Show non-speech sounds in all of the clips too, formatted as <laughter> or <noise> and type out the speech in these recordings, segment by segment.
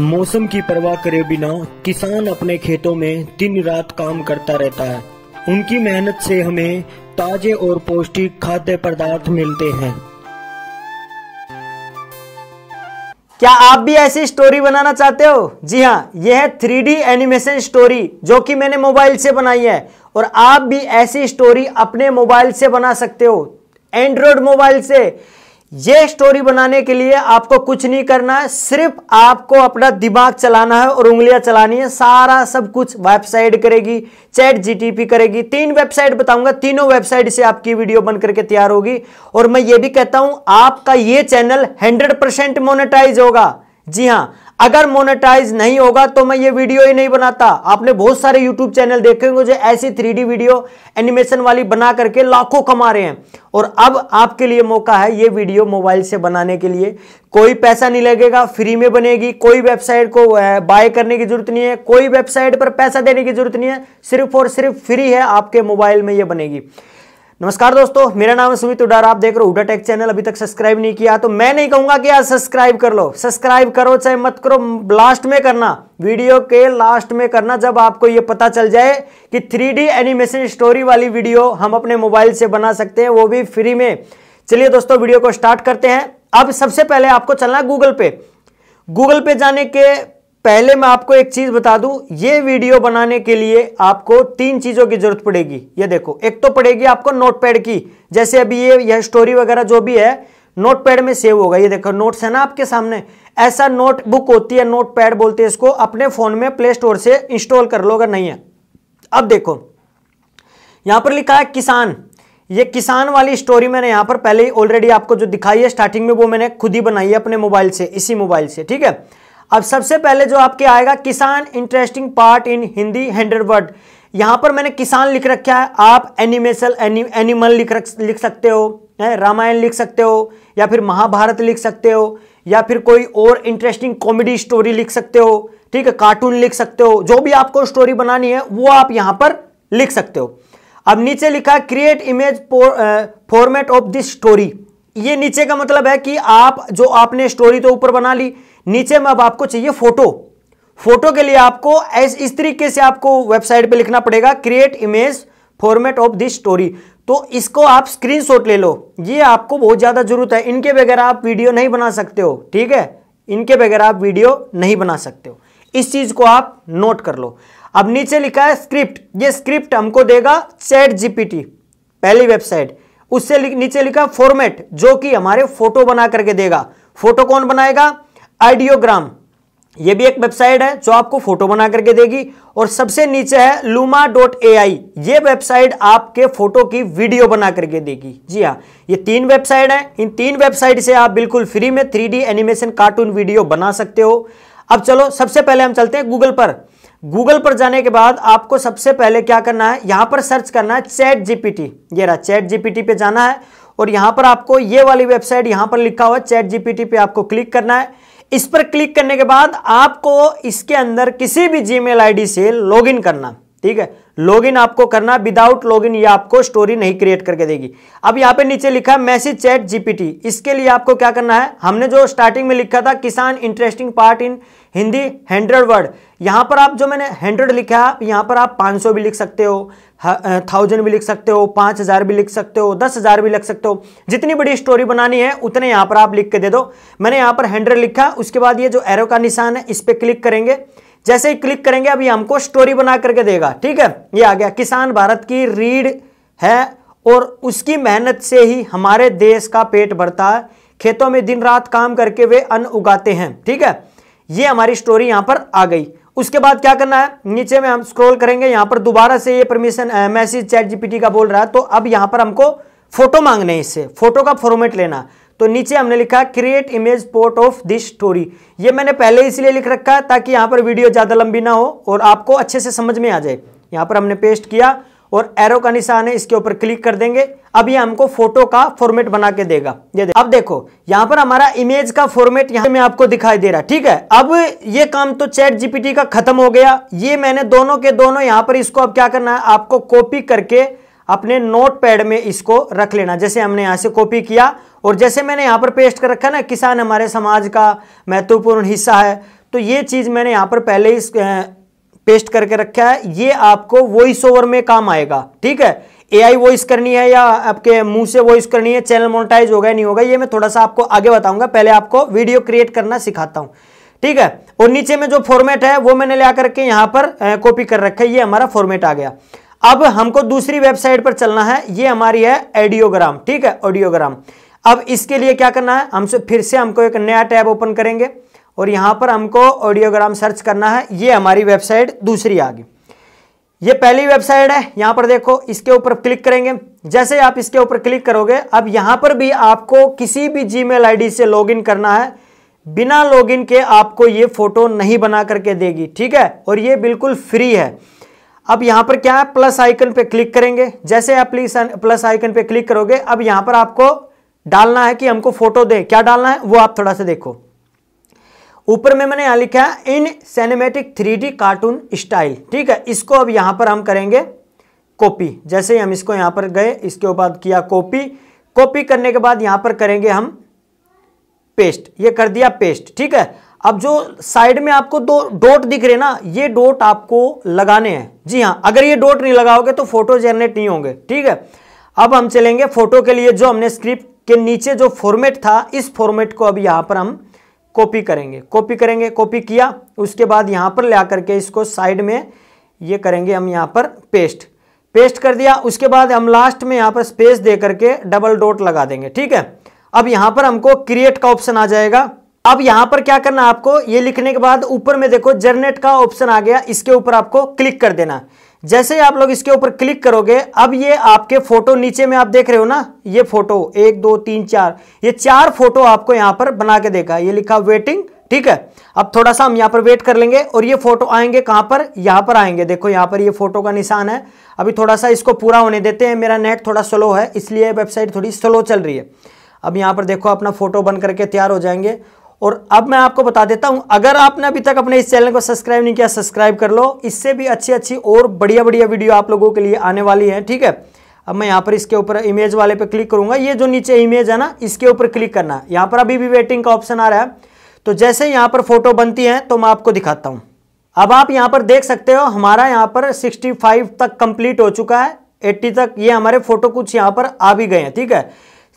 मौसम की परवाह करे बिना किसान अपने खेतों में दिन रात काम करता रहता है उनकी मेहनत से हमें ताजे और पौष्टिक खाद्य पदार्थ मिलते हैं क्या आप भी ऐसी स्टोरी बनाना चाहते हो जी हाँ यह है थ्री एनिमेशन स्टोरी जो कि मैंने मोबाइल से बनाई है और आप भी ऐसी स्टोरी अपने मोबाइल से बना सकते हो एंड्रॉयड मोबाइल से ये स्टोरी बनाने के लिए आपको कुछ नहीं करना है सिर्फ आपको अपना दिमाग चलाना है और उंगलियां चलानी है सारा सब कुछ वेबसाइट करेगी चैट जीटीपी करेगी तीन वेबसाइट बताऊंगा तीनों वेबसाइट से आपकी वीडियो बन करके तैयार होगी और मैं ये भी कहता हूं आपका ये चैनल 100 परसेंट मोनेटाइज होगा जी हाँ अगर मोनेटाइज नहीं होगा तो मैं ये वीडियो ही नहीं बनाता आपने बहुत सारे यूट्यूब चैनल देखे होंगे जो ऐसी थ्री वीडियो एनिमेशन वाली बना करके लाखों कमा रहे हैं और अब आपके लिए मौका है ये वीडियो मोबाइल से बनाने के लिए कोई पैसा नहीं लगेगा फ्री में बनेगी कोई वेबसाइट को बाय करने की जरूरत नहीं है कोई वेबसाइट पर पैसा देने की जरूरत नहीं है सिर्फ और सिर्फ फ्री है आपके मोबाइल में ये बनेगी नमस्कार दोस्तों मेरा नाम है सुमित उडार आप देख रहे हो उडा टेक चैनल अभी तक सब्सक्राइब नहीं किया तो मैं नहीं कहूंगा कि यार सब्सक्राइब कर लो सब्सक्राइब करो चाहे मत करो लास्ट में करना वीडियो के लास्ट में करना जब आपको ये पता चल जाए कि थ्री एनिमेशन स्टोरी वाली वीडियो हम अपने मोबाइल से बना सकते हैं वो भी फ्री में चलिए दोस्तों वीडियो को स्टार्ट करते हैं अब सबसे पहले आपको चलना गूगल पे गूगल पे जाने के पहले मैं आपको एक चीज बता दूं ये वीडियो बनाने के लिए आपको तीन चीजों की जरूरत पड़ेगी ये देखो एक तो पड़ेगी आपको नोटपैड की जैसे अभी ये यह स्टोरी वगैरह जो भी है नोटपैड में सेव होगा ये देखो नोट्स है ना आपके सामने ऐसा नोटबुक होती है नोटपैड बोलते हैं इसको अपने फोन में प्ले स्टोर से इंस्टॉल कर लो अगर नहीं है अब देखो यहां पर लिखा है किसान ये किसान वाली स्टोरी मैंने यहां पर पहले ही ऑलरेडी आपको जो दिखाई है स्टार्टिंग में वो मैंने खुद ही बनाई है अपने मोबाइल से इसी मोबाइल से ठीक है अब सबसे पहले जो आपके आएगा kisan interesting part in Hindi hundred word यहां पर मैंने किसान लिख रखा है आप एनिमेशन एनिमल लिख रख लिख सकते हो रामायण लिख सकते हो या फिर महाभारत लिख सकते हो या फिर कोई और इंटरेस्टिंग कॉमेडी स्टोरी लिख सकते हो ठीक है कार्टून लिख सकते हो जो भी आपको स्टोरी बनानी है वो आप यहां पर लिख सकते हो अब नीचे लिखा create image format of this story ये नीचे का मतलब है कि आप जो आपने स्टोरी तो ऊपर बना ली नीचे में अब आपको चाहिए फोटो फोटो के लिए आपको एस इस तरीके से आपको वेबसाइट पे लिखना पड़ेगा create image format of this story तो इसको आप स्क्रीनशॉट ले लो ये आपको बहुत ज़्यादा जरूरत है इनके बगैर आप वीडियो नहीं बना सकते हो ठीक है इनके बगैर आप वीडियो नहीं बना सकते हो इस चीज़ को आप नोट कर लो अब नीचे लिखा है स्क्रिप्ट ये स्क्रिप्ट हमको देगा चैट जीपीटी पहली वेबसाइट उससे नीचे लिखा फॉर्मेट जो कि हमारे फोटो बना करके देगा फोटो कौन बनाएगा आइडियोग्राम ये भी एक वेबसाइट है जो आपको फोटो बना करके देगी और सबसे नीचे है लूमा डॉट ए आई ये वेबसाइट आपके फोटो की वीडियो बना करके देगी जी हाँ ये तीन वेबसाइट है इन तीन वेबसाइट से आप बिल्कुल फ्री में थ्री एनिमेशन कार्टून वीडियो बना सकते हो अब चलो सबसे पहले हम चलते हैं गूगल पर गूगल पर जाने के बाद आपको सबसे पहले क्या करना है यहां पर सर्च करना है चैट जीपीटी ये रहा चैट जीपीटी पे जाना है और यहां पर आपको ये वाली वेबसाइट यहां पर लिखा हुआ है चैट जीपीटी पे आपको क्लिक करना है इस पर क्लिक करने के बाद आपको इसके अंदर किसी भी जीमेल आईडी से लॉगिन करना ठीक है लॉगिन आपको करना विदाउट लॉगिन ये आपको स्टोरी नहीं क्रिएट करके देगी अब यहाँ पे नीचे लिखा है मैसेज चैट जीपीटी इसके लिए आपको क्या करना है हमने जो स्टार्टिंग में लिखा था kisan interesting part in Hindi hundred word यहाँ पर आप जो मैंने हंड्रेड लिखा है यहाँ पर आप पाँच भी लिख सकते हो थाउजेंड भी लिख सकते हो पाँच हज़ार भी लिख सकते हो दस हज़ार भी लिख सकते हो जितनी बड़ी स्टोरी बनानी है उतने यहाँ पर आप लिख के दे दो मैंने यहाँ पर हंड्रेड लिखा उसके बाद ये जो एरो का निशान है इस पर क्लिक करेंगे जैसे ही क्लिक करेंगे अभी हमको स्टोरी बना करके देगा ठीक है ये आ गया किसान भारत की रीढ़ है और उसकी मेहनत से ही हमारे देश का पेट भरता है खेतों में दिन रात काम करके वे अन्न उगाते हैं ठीक है ये हमारी स्टोरी यहाँ पर आ गई उसके बाद क्या करना है नीचे में हम स्क्रॉल करेंगे यहाँ पर दोबारा से ये परमिशन मैसेज चैट जीपीटी का बोल रहा है तो अब यहाँ पर हमको फोटो मांगने इससे फोटो का फॉर्मेट लेना तो नीचे हमने लिखा create image port of this story ये मैंने पहले इसलिए लिख रखा ताकि यहां पर वीडियो ज़्यादा लंबी ना हो और आपको अच्छे से समझ में आ जाए यहां पर हमने पेस्ट किया और एरो का निशान है इसके ऊपर क्लिक कर देंगे अब ये हमको फोटो का फॉर्मेट बना के देगा ये दे। अब देखो यहां पर हमारा इमेज का फॉर्मेट यहां में आपको दिखाई दे रहा ठीक है अब ये काम तो चैट जीपीटी का खत्म हो गया ये मैंने दोनों के दोनों यहां पर इसको अब क्या करना है आपको कॉपी करके अपने नोट पैड में इसको रख लेना जैसे हमने यहाँ से कॉपी किया और जैसे मैंने यहाँ पर पेस्ट कर रखा ना किसान हमारे समाज का महत्वपूर्ण हिस्सा है तो ये चीज़ मैंने यहाँ पर पहले ही पेस्ट करके रखा है ये आपको वॉइस ओवर में काम आएगा ठीक है एआई वॉइस करनी है या आपके मुंह से वॉइस करनी है चैनल मोनेटाइज होगा या नहीं होगा ये मैं थोड़ा सा आपको आगे बताऊंगा पहले आपको वीडियो क्रिएट करना सिखाता हूँ ठीक है और नीचे में जो फॉर्मेट है वो मैंने ले करके यहाँ पर कॉपी कर रखा है ये हमारा फॉर्मेट आ गया अब हमको दूसरी वेबसाइट पर चलना है ये हमारी है ऑडियोग्राम ठीक है ऑडियोग्राम अब इसके लिए क्या करना है हमसे फिर से हमको एक नया टैब ओपन करेंगे और यहाँ पर हमको ऑडियोग्राम सर्च करना है ये हमारी वेबसाइट दूसरी आ गई ये पहली वेबसाइट है यहाँ पर देखो इसके ऊपर क्लिक करेंगे जैसे आप इसके ऊपर क्लिक करोगे अब यहाँ पर भी आपको किसी भी जी मेल से लॉग करना है बिना लॉगिन के आपको ये फोटो नहीं बना करके देगी ठीक है और ये बिल्कुल फ्री है अब यहां पर क्या है प्लस आइकन पे क्लिक करेंगे जैसे आप प्लीज प्लस आइकन पे क्लिक करोगे अब यहां पर आपको डालना है कि हमको फोटो दे क्या डालना है वो आप थोड़ा सा देखो ऊपर में मैंने यहां लिखा है in cinematic three cartoon style ठीक है इसको अब यहां पर हम करेंगे कॉपी जैसे हम इसको यहां पर गए इसके बाद किया कॉपी कॉपी करने के बाद यहां पर करेंगे हम पेस्ट ये कर दिया पेस्ट ठीक है अब जो साइड में आपको दो डोट दिख रहे ना ये डोट आपको लगाने हैं जी हाँ अगर ये डोट नहीं लगाओगे तो फोटो जनरेट नहीं होंगे ठीक है अब हम चलेंगे फोटो के लिए जो हमने स्क्रिप्ट के नीचे जो फॉर्मेट था इस फॉर्मेट को अब यहाँ पर हम कॉपी करेंगे कॉपी करेंगे कॉपी किया उसके बाद यहाँ पर ले करके इसको साइड में ये करेंगे हम यहाँ पर पेस्ट पेस्ट कर दिया उसके बाद हम लास्ट में यहाँ पर स्पेस दे करके डबल डोट लगा देंगे ठीक है अब यहाँ पर हमको क्रिएट का ऑप्शन आ जाएगा अब यहां पर क्या करना आपको ये लिखने के बाद ऊपर में देखो जरनेट का ऑप्शन आ गया इसके ऊपर आपको क्लिक कर देना जैसे ही आप लोग इसके ऊपर क्लिक करोगे अब ये आपके फोटो नीचे में आप देख रहे हो ना ये फोटो एक दो तीन चार ये चार फोटो आपको यहां पर बना के देगा ये लिखा वेटिंग ठीक है अब थोड़ा सा हम यहां पर वेट कर लेंगे और ये फोटो आएंगे कहां पर यहां पर आएंगे देखो यहां पर ये फोटो का निशान है अभी थोड़ा सा इसको पूरा होने देते हैं मेरा नेट थोड़ा स्लो है इसलिए वेबसाइट थोड़ी स्लो चल रही है अब यहां पर देखो अपना फोटो बन करके तैयार हो जाएंगे और अब मैं आपको बता देता हूं अगर आपने अभी तक अपने इस चैनल को सब्सक्राइब नहीं किया सब्सक्राइब कर लो इससे भी अच्छी अच्छी और बढ़िया बढ़िया वीडियो आप लोगों के लिए आने वाली है ठीक है अब मैं यहाँ पर इसके ऊपर इमेज वाले पे क्लिक करूंगा ये जो नीचे इमेज है ना इसके ऊपर क्लिक करना है यहाँ पर अभी भी वेटिंग का ऑप्शन आ रहा है तो जैसे यहाँ पर फोटो बनती है तो मैं आपको दिखाता हूँ अब आप यहाँ पर देख सकते हो हमारा यहाँ पर 65 तक कंप्लीट हो चुका है 80 तक ये हमारे फोटो कुछ यहाँ पर आ भी गए हैं ठीक है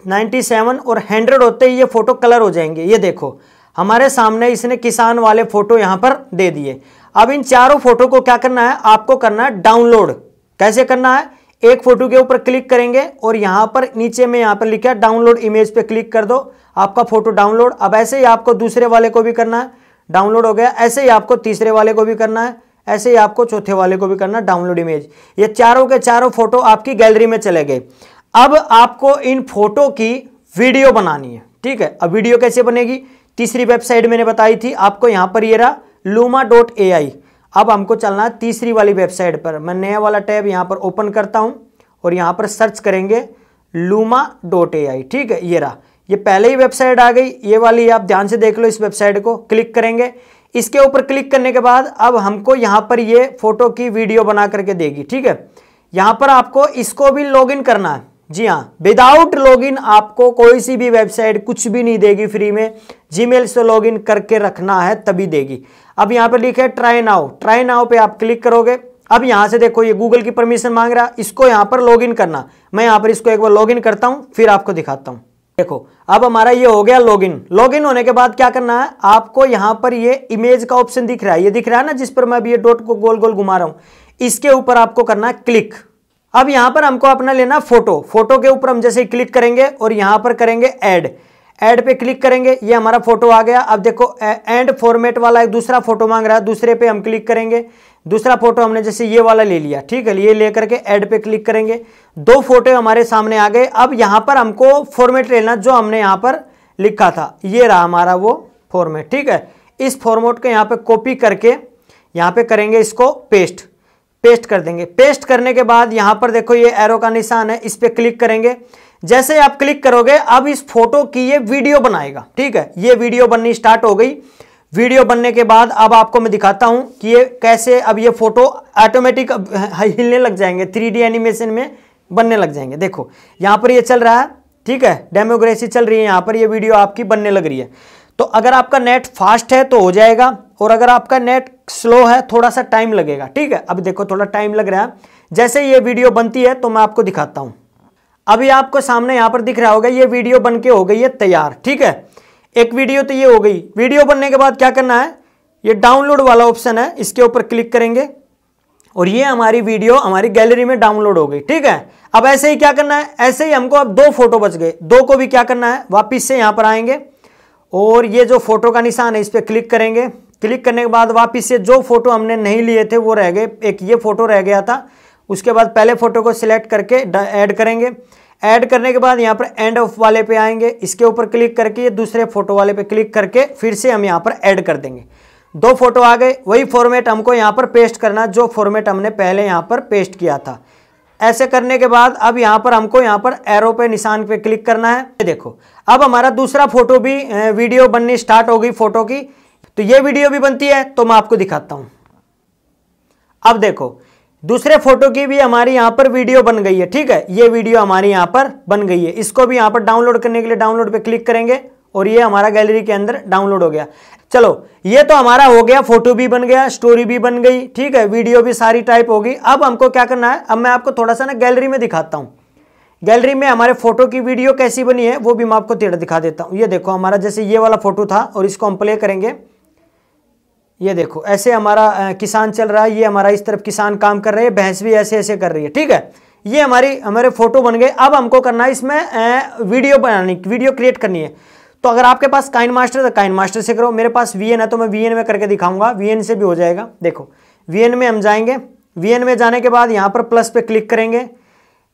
97 और 100 होते ही ये फ़ोटो कलर हो जाएंगे ये देखो हमारे सामने इसने किसान वाले फ़ोटो यहाँ पर दे दिए अब इन चारों फ़ोटो को क्या करना है आपको करना है डाउनलोड कैसे करना है एक फ़ोटो के ऊपर क्लिक करेंगे और यहाँ पर नीचे में यहाँ पर लिखा है डाउनलोड इमेज पे क्लिक कर दो आपका फ़ोटो डाउनलोड अब ऐसे ही आपको दूसरे वाले को भी करना है डाउनलोड हो गया ऐसे ही आपको तीसरे वाले को भी करना है ऐसे ही आपको चौथे वाले को भी करना डाउनलोड इमेज ये चारों के चारों फोटो आपकी गैलरी में चले गए अब आपको इन फोटो की वीडियो बनानी है ठीक है अब वीडियो कैसे बनेगी तीसरी वेबसाइट मैंने बताई थी आपको यहाँ पर ये रहा लूमा डॉट ए आई अब हमको चलना है तीसरी वाली वेबसाइट पर मैं नया वाला टैब यहाँ पर ओपन करता हूँ और यहाँ पर सर्च करेंगे लूमा डॉट ए आई ठीक है ये रहा ये पहले ही वेबसाइट आ गई ये वाली आप ध्यान से देख लो इस वेबसाइट को क्लिक करेंगे इसके ऊपर क्लिक करने के बाद अब हमको यहाँ पर ये फोटो की वीडियो बना करके देगी ठीक है यहाँ पर आपको इसको भी लॉगिन करना है जी हाँ विदाउट लॉगिन आपको कोई सी भी वेबसाइट कुछ भी नहीं देगी फ्री में जीमेल से लॉगिन करके रखना है तभी देगी अब यहाँ पर लिखे ट्राई नाउ ट्राई नाउ पे आप क्लिक करोगे अब यहाँ से देखो ये गूगल की परमिशन मांग रहा इसको यहाँ पर लॉगिन करना मैं यहाँ पर इसको एक बार लॉगिन करता हूँ फिर आपको दिखाता हूँ देखो अब हमारा ये हो गया लॉगिन लॉगिन होने के बाद क्या करना है आपको यहाँ पर ये इमेज का ऑप्शन दिख रहा है ये दिख रहा है ना जिस पर मैं अभी ये डॉट को गोल गोल घुमा रहा हूँ इसके ऊपर आपको करना है क्लिक अब यहां पर हमको अपना लेना फोटो फोटो के ऊपर हम जैसे क्लिक करेंगे और यहां पर करेंगे ऐड ऐड पे क्लिक करेंगे ये हमारा फोटो आ गया अब देखो एंड फॉर्मेट वाला एक दूसरा फोटो मांग रहा है दूसरे पे हम क्लिक करेंगे दूसरा फोटो हमने जैसे ये वाला ले लिया ठीक है ये ले करके ऐड पे क्लिक करेंगे दो फोटो हमारे सामने आ गए अब यहाँ पर हमको फॉर्मेट लेना जो हमने यहाँ पर लिखा था ये रहा हमारा वो फॉर्मेट ठीक है इस फॉर्मेट को यहाँ पर कॉपी करके यहाँ पर करेंगे इसको पेस्ट पेस्ट कर देंगे पेस्ट करने के बाद यहां पर देखो ये एरो का निशान है इस पर क्लिक करेंगे जैसे आप क्लिक करोगे अब इस फोटो की ये वीडियो बनाएगा ठीक है ये वीडियो बननी स्टार्ट हो गई वीडियो बनने के बाद अब आपको मैं दिखाता हूं कि ये कैसे अब ये फोटो ऑटोमेटिक <laughs> हिलने लग जाएंगे थ्री एनिमेशन में बनने लग जाएंगे देखो यहां पर ये चल रहा है ठीक है डेमोग्रेसी चल रही है यहां पर ये वीडियो आपकी बनने लग रही है तो अगर आपका नेट फास्ट है तो हो जाएगा और अगर आपका नेट स्लो है थोड़ा सा टाइम लगेगा ठीक है अब देखो थोड़ा टाइम लग रहा है जैसे ये वीडियो बनती है तो मैं आपको दिखाता हूं अभी आपको सामने यहां पर दिख रहा होगा ये वीडियो बन के हो गई है तैयार ठीक है एक वीडियो तो ये हो गई वीडियो बनने के बाद क्या करना है ये डाउनलोड वाला ऑप्शन है इसके ऊपर क्लिक करेंगे और ये हमारी वीडियो हमारी गैलरी में डाउनलोड हो गई ठीक है अब ऐसे ही क्या करना है ऐसे ही हमको अब दो फोटो बच गए दो को भी क्या करना है वापिस से यहां पर आएंगे और ये जो फोटो का निशान है इस पर क्लिक करेंगे क्लिक करने के बाद वापस से जो फोटो हमने नहीं लिए थे वो रह गए एक ये फोटो रह गया था उसके बाद पहले फोटो को सिलेक्ट करके ऐड करेंगे ऐड करने के बाद यहाँ पर एंड ऑफ वाले पे आएंगे इसके ऊपर क्लिक करके ये दूसरे फोटो वाले पे क्लिक करके फिर से हम यहाँ पर ऐड कर देंगे दो फोटो आ गए वही फॉर्मेट हमको यहाँ पर पेस्ट करना जो फॉर्मेट हमने पहले यहाँ पर पेस्ट किया था ऐसे करने के बाद अब यहाँ पर हमको यहाँ पर एरो पे निशान पे क्लिक करना है देखो अब हमारा दूसरा फोटो भी वीडियो बननी स्टार्ट हो गई फोटो की तो ये वीडियो भी बनती है तो मैं आपको दिखाता हूं अब देखो दूसरे फोटो की भी हमारी यहां पर वीडियो बन गई है ठीक है ये वीडियो हमारी यहां पर बन गई है इसको भी यहां पर डाउनलोड करने के लिए डाउनलोड पर क्लिक करेंगे और ये हमारा गैलरी के अंदर डाउनलोड हो गया चलो ये तो हमारा हो गया फोटो भी बन गया स्टोरी भी बन गई ठीक है वीडियो भी सारी टाइप होगी अब हमको क्या करना है अब मैं आपको थोड़ा सा ना गैलरी में दिखाता हूँ गैलरी में हमारे फोटो की वीडियो कैसी बनी है वो भी मैं आपको तेरह दिखा देता हूँ ये देखो हमारा जैसे ये वाला फोटो था और इसको हम प्ले करेंगे ये देखो ऐसे हमारा किसान चल रहा है ये हमारा इस तरफ किसान काम कर रहे हैं भैंस भी ऐसे ऐसे कर रही है ठीक है ये हमारी हमारे फोटो बन गए अब हमको करना है इसमें वीडियो बनानी वीडियो क्रिएट करनी है तो अगर आपके पास काइन मास्टर है तो काइन मास्टर से करो मेरे पास वी है तो मैं वी में करके दिखाऊंगा वी से भी हो जाएगा देखो वी में हम जाएंगे वी में जाने के बाद यहाँ पर प्लस पे क्लिक करेंगे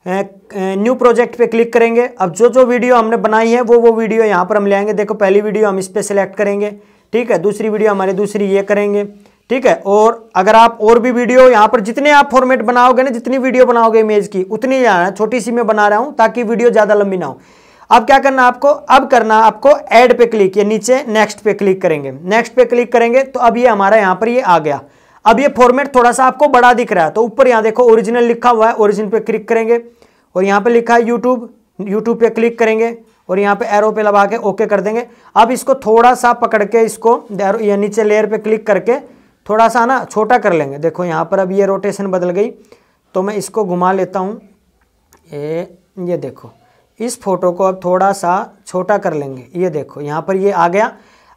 न्यू प्रोजेक्ट पे क्लिक करेंगे अब जो जो वीडियो हमने बनाई है वो वो वीडियो यहाँ पर हम ले आएंगे देखो पहली वीडियो हम इस पर सिलेक्ट करेंगे ठीक है दूसरी वीडियो हमारी दूसरी ये करेंगे ठीक है और अगर आप और भी वीडियो यहाँ पर जितने आप फॉर्मेट बनाओगे ना जितनी वीडियो बनाओगे इमेज की उतनी यहाँ छोटी सी मैं बना रहा हूँ ताकि वीडियो ज़्यादा लंबी ना हो अब क्या करना आपको अब करना आपको ऐड पे क्लिक या नीचे नेक्स्ट पे क्लिक करेंगे नेक्स्ट पे क्लिक करेंगे तो अब ये हमारा यहाँ पर ये आ गया अब ये फॉर्मेट थोड़ा सा आपको बड़ा दिख रहा है तो ऊपर यहाँ देखो ओरिजिनल लिखा हुआ है ओरिजिन पे क्लिक करेंगे और यहाँ पे लिखा है यूट्यूब यूट्यूब पे क्लिक करेंगे और यहाँ पे एरो पे लगा के ओके कर देंगे अब इसको थोड़ा सा पकड़ के इसको या नीचे लेयर पे क्लिक करके थोड़ा सा ना छोटा कर लेंगे देखो यहाँ पर अब ये रोटेशन बदल गई तो मैं इसको घुमा लेता हूँ ये ये देखो इस फोटो को अब थोड़ा सा छोटा कर लेंगे ये देखो यहाँ पर ये आ गया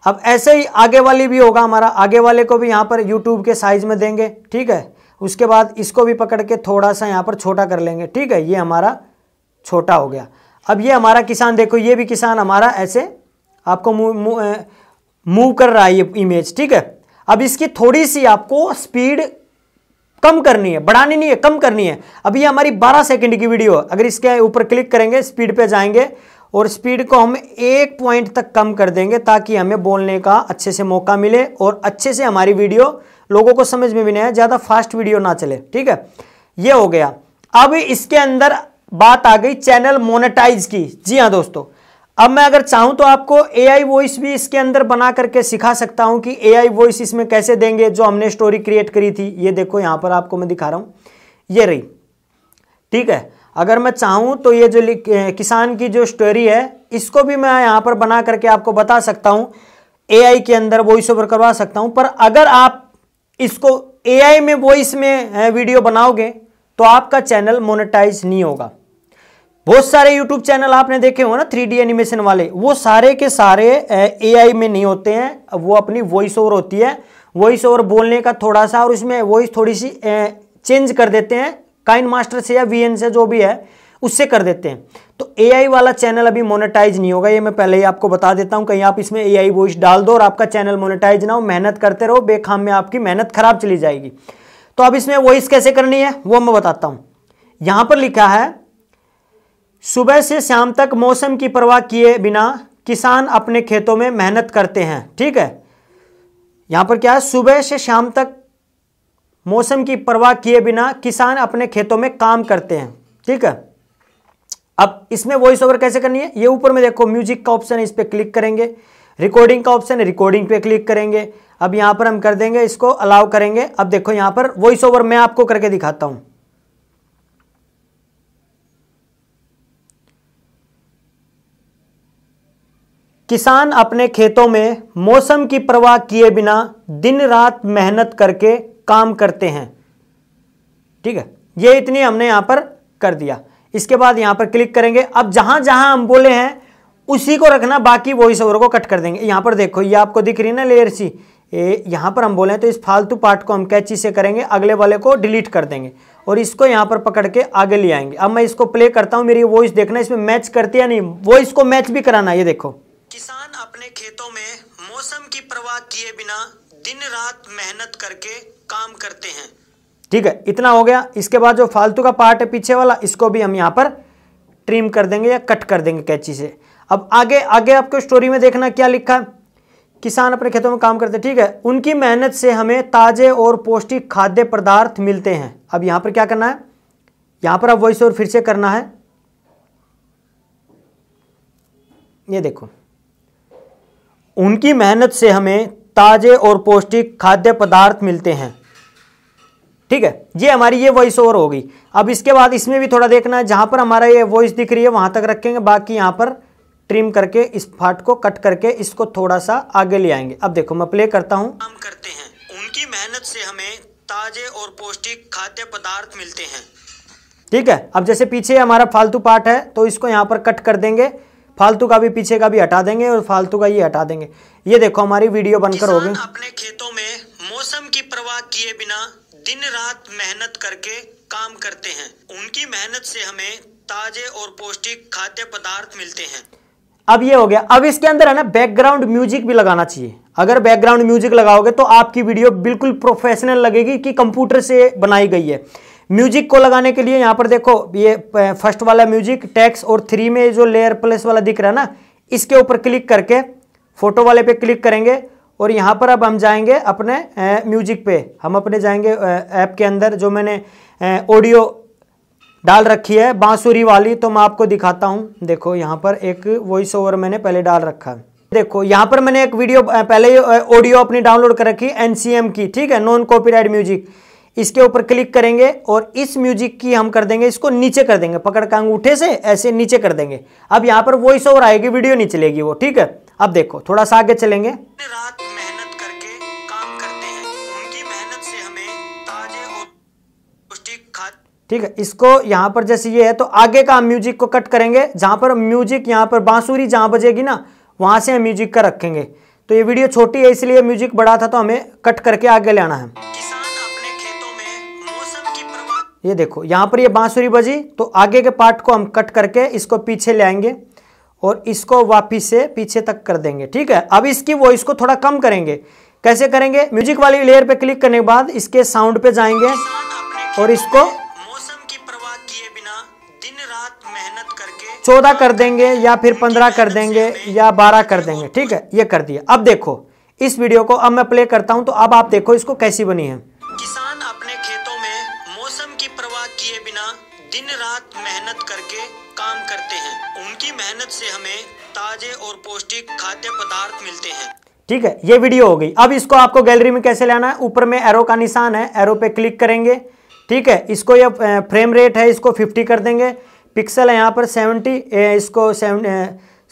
अब ऐसे ही आगे वाली भी होगा हमारा आगे वाले को भी यहाँ पर यूट्यूब के साइज में देंगे ठीक है उसके बाद इसको भी पकड़ के थोड़ा सा यहाँ पर छोटा कर लेंगे ठीक है ये हमारा छोटा हो गया अब ये हमारा किसान देखो ये भी किसान हमारा ऐसे आपको मूव कर रहा है ये इमेज ठीक है अब इसकी थोड़ी सी आपको स्पीड कम करनी है बढ़ानी नहीं है कम करनी है अभी ये हमारी 12 सेकंड की वीडियो है अगर इसके ऊपर क्लिक करेंगे स्पीड पे जाएंगे और स्पीड को हम एक पॉइंट तक कम कर देंगे ताकि हमें बोलने का अच्छे से मौका मिले और अच्छे से हमारी वीडियो लोगों को समझ में भी नहीं आए ज़्यादा फास्ट वीडियो ना चले ठीक है ये हो गया अब इसके अंदर बात आ गई चैनल मोनेटाइज की जी हाँ दोस्तों अब मैं अगर चाहूँ तो आपको ए आई वॉइस भी इसके अंदर बना करके सिखा सकता हूँ कि ए आई वॉइस इसमें कैसे देंगे जो हमने स्टोरी क्रिएट करी थी ये देखो यहाँ पर आपको मैं दिखा रहा हूँ ये रही ठीक है अगर मैं चाहूँ तो ये जो किसान की जो स्टोरी है इसको भी मैं यहाँ पर बना करके आपको बता सकता हूँ एआई के अंदर वॉइस ओवर करवा सकता हूँ पर अगर आप इसको एआई में वॉइस में वीडियो बनाओगे तो आपका चैनल मोनेटाइज नहीं होगा बहुत सारे यूट्यूब चैनल आपने देखे हो ना थ्री एनिमेशन वाले वो सारे के सारे ए में नहीं होते हैं वो अपनी वॉइस ओवर होती है वॉइस ओवर बोलने का थोड़ा सा और उसमें वॉइस थोड़ी सी चेंज कर देते हैं काइन मास्टर से या वीएन से जो भी है उससे कर देते हैं तो एआई वाला चैनल अभी मोनेटाइज नहीं होगा ये मैं पहले ही आपको बता देता हूं कहीं आप इसमें एआई वॉइस डाल दो और आपका चैनल मोनेटाइज ना हो मेहनत करते रहो बेखाम में आपकी मेहनत खराब चली जाएगी तो अब इसमें वॉइस कैसे करनी है वो मैं बताता हूं यहां पर लिखा है सुबह से शाम तक मौसम की परवाह किए बिना किसान अपने खेतों में मेहनत करते हैं ठीक है यहां पर क्या है सुबह से शाम तक मौसम की परवाह किए बिना किसान अपने खेतों में काम करते हैं ठीक है अब इसमें वॉइस ओवर कैसे करनी है ये ऊपर में देखो म्यूजिक का ऑप्शन है इस पर क्लिक करेंगे रिकॉर्डिंग का ऑप्शन है रिकॉर्डिंग पे क्लिक करेंगे अब यहाँ पर हम कर देंगे इसको अलाउ करेंगे अब देखो यहाँ पर वॉइस ओवर मैं आपको करके दिखाता हूँ किसान अपने खेतों में मौसम की परवाह किए बिना दिन रात मेहनत करके काम करते हैं ठीक है ये इतनी हमने यहां पर कर दिया इसके बाद यहां पर क्लिक करेंगे अब जहां जहां हम बोले हैं उसी को रखना बाकी वॉइस ओवर को कट कर देंगे यहां पर देखो ये आपको दिख रही है ना लेयर सी ए, यहां पर हम बोले तो इस फालतू पार्ट को हम कैची से करेंगे अगले वाले को डिलीट कर देंगे और इसको यहां पर पकड़ के आगे ले आएंगे अब मैं इसको प्ले करता हूं मेरी वॉइस देखना इसमें मैच करती है नहीं वॉइस को मैच भी कराना ये देखो किसान अपने खेतों में मौसम की परवाह किए बिना दिन रात मेहनत करके काम करते हैं ठीक है इतना हो गया इसके बाद जो फालतू का पार्ट है पीछे वाला इसको भी हम यहाँ पर ट्रिम कर देंगे या कट कर देंगे कैची से अब आगे आगे आपको स्टोरी में देखना क्या लिखा है किसान अपने खेतों में काम करते ठीक है उनकी मेहनत से हमें ताज़े और पौष्टिक खाद्य पदार्थ मिलते हैं अब यहाँ पर क्या करना है यहाँ पर अब वॉइस और फिर से करना है ये देखो उनकी मेहनत से हमें ताज़े और पौष्टिक खाद्य पदार्थ मिलते हैं ठीक है ये हमारी ये वॉइस ओवर होगी अब इसके बाद इसमें भी थोड़ा देखना है जहां पर हमारा ये वॉइस दिख रही है वहां तक रखेंगे बाकी यहां पर ट्रिम करके इस फाट को कट करके इसको थोड़ा सा आगे ले आएंगे अब देखो मैं प्ले करता हूँ काम करते हैं उनकी मेहनत से हमें ताज़े और पौष्टिक खाद्य पदार्थ मिलते हैं ठीक है अब जैसे पीछे हमारा फालतू पार्ट है तो इसको यहाँ पर कट कर देंगे फालतू का भी पीछे का भी हटा देंगे और फालतू का ये हटा देंगे ये देखो हमारी वीडियो बनकर होगी अपने खेतों में मौसम की परवाह किए बिना दिन रात मेहनत करके काम करते हैं उनकी मेहनत से हमें ताजे और पौष्टिक खाद्य पदार्थ मिलते हैं अब ये हो गया अब इसके अंदर है ना बैकग्राउंड म्यूजिक भी लगाना चाहिए अगर बैकग्राउंड म्यूजिक लगाओगे तो आपकी वीडियो बिल्कुल प्रोफेशनल लगेगी कि कंप्यूटर से बनाई गई है म्यूजिक को लगाने के लिए यहाँ पर देखो ये फर्स्ट वाला म्यूजिक टैक्स और थ्री में जो लेयर प्लस वाला दिख रहा है ना इसके ऊपर क्लिक करके फोटो वाले पे क्लिक करेंगे और यहाँ पर अब हम जाएंगे अपने म्यूजिक पे हम अपने जाएंगे ऐप के अंदर जो मैंने ऑडियो डाल रखी है बांसुरी वाली तो मैं आपको दिखाता हूँ देखो यहाँ पर एक वॉइस ओवर मैंने पहले डाल रखा है देखो यहाँ पर मैंने एक वीडियो पहले ऑडियो अपनी डाउनलोड कर रखी एनसीएम की ठीक है नॉन कॉपीराइट म्यूजिक इसके ऊपर क्लिक करेंगे और इस म्यूजिक की हम कर देंगे इसको नीचे कर देंगे पकड़ का अंगूठे से ऐसे नीचे कर देंगे अब यहाँ पर वॉइस ओवर आएगी वीडियो नहीं चलेगी वो ठीक है अब देखो थोड़ा सा आगे चलेंगे ठीक है इसको यहाँ पर जैसे ये है तो आगे का म्यूजिक को कट करेंगे जहां पर म्यूजिक यहाँ पर बांसुरी जहां बजेगी ना वहां से हम म्यूजिक का रखेंगे तो ये वीडियो छोटी है इसलिए म्यूजिक बड़ा था तो हमें कट करके आगे ले आना है ये देखो यहाँ पर ये बांसुरी बजी तो आगे के पार्ट को हम कट करके इसको पीछे ले आएंगे और इसको वापिस से पीछे तक कर देंगे ठीक है अब इसकी वॉइस को थोड़ा कम करेंगे कैसे करेंगे म्यूजिक वाली लेयर पे क्लिक करने के बाद इसके साउंड पे जाएंगे और इसको चौदह कर देंगे या फिर पंद्रह कर देंगे या बारह कर देंगे ठीक है ये कर दिया अब देखो इस वीडियो को अब मैं प्ले करता हूं तो अब आप देखो इसको कैसी बनी है इनकी मेहनत से हमें ताजे और पौष्टिक खाद्य पदार्थ मिलते हैं ठीक है ये वीडियो हो गई अब इसको आपको गैलरी में कैसे लाना है ऊपर में एरो का निशान है एरो पे क्लिक करेंगे ठीक है इसको ये फ्रेम रेट है इसको 50 कर देंगे पिक्सल है यहाँ पर 70 इसको सेवन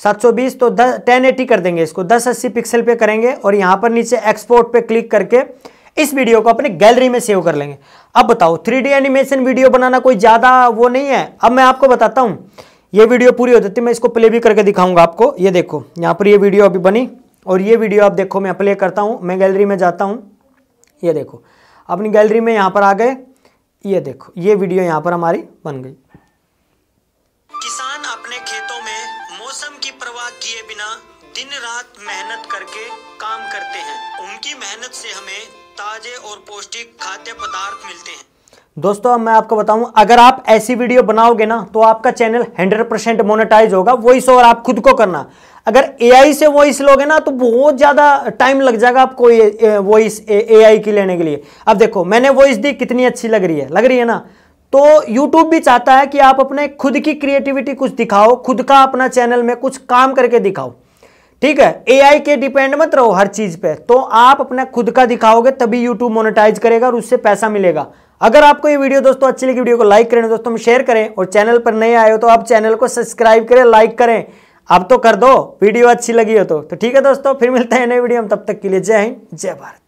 सात तो दस टेन कर देंगे इसको 1080 पिक्सल पे करेंगे और यहाँ पर नीचे एक्सपोर्ट पे क्लिक करके इस वीडियो को अपने गैलरी में सेव कर लेंगे अब बताओ थ्री एनिमेशन वीडियो बनाना कोई ज़्यादा वो नहीं है अब मैं आपको बताता हूँ ये वीडियो पूरी हो जाती है मैं इसको प्ले भी करके दिखाऊंगा आपको ये देखो यहाँ पर ये वीडियो अभी बनी और ये वीडियो आप देखो मैं प्ले करता हूँ मैं गैलरी में जाता हूँ ये देखो अपनी गैलरी में यहाँ पर आ गए ये देखो ये वीडियो यहाँ पर हमारी बन गई किसान अपने खेतों में मौसम की परवाह किए बिना दिन रात मेहनत करके काम करते हैं उनकी मेहनत से हमें ताजे और पौष्टिक खाद्य पदार्थ मिलते हैं दोस्तों अब मैं आपको बताऊं अगर आप ऐसी वीडियो बनाओगे ना तो आपका चैनल 100 परसेंट मोनिटाइज होगा वॉइस ओवर आप खुद को करना अगर एआई से वॉइस लोगे ना तो बहुत ज़्यादा टाइम लग जाएगा आपको वॉइस एआई की लेने के लिए अब देखो मैंने वॉइस दी कितनी अच्छी लग रही है लग रही है ना तो YouTube भी चाहता है कि आप अपने खुद की क्रिएटिविटी कुछ दिखाओ खुद का अपना चैनल में कुछ काम करके दिखाओ ठीक है एआई के डिपेंड मत रहो हर चीज़ पे तो आप अपना खुद का दिखाओगे तभी YouTube मोनेटाइज करेगा और उससे पैसा मिलेगा अगर आपको ये वीडियो दोस्तों अच्छी लगी वीडियो को लाइक करें दोस्तों शेयर करें और चैनल पर नए आए हो तो आप चैनल को सब्सक्राइब करें लाइक करें अब तो कर दो वीडियो अच्छी लगी हो तो, तो ठीक है दोस्तों फिर मिलते हैं नए वीडियो हम तब तक के लिए जय हिंद जय भारत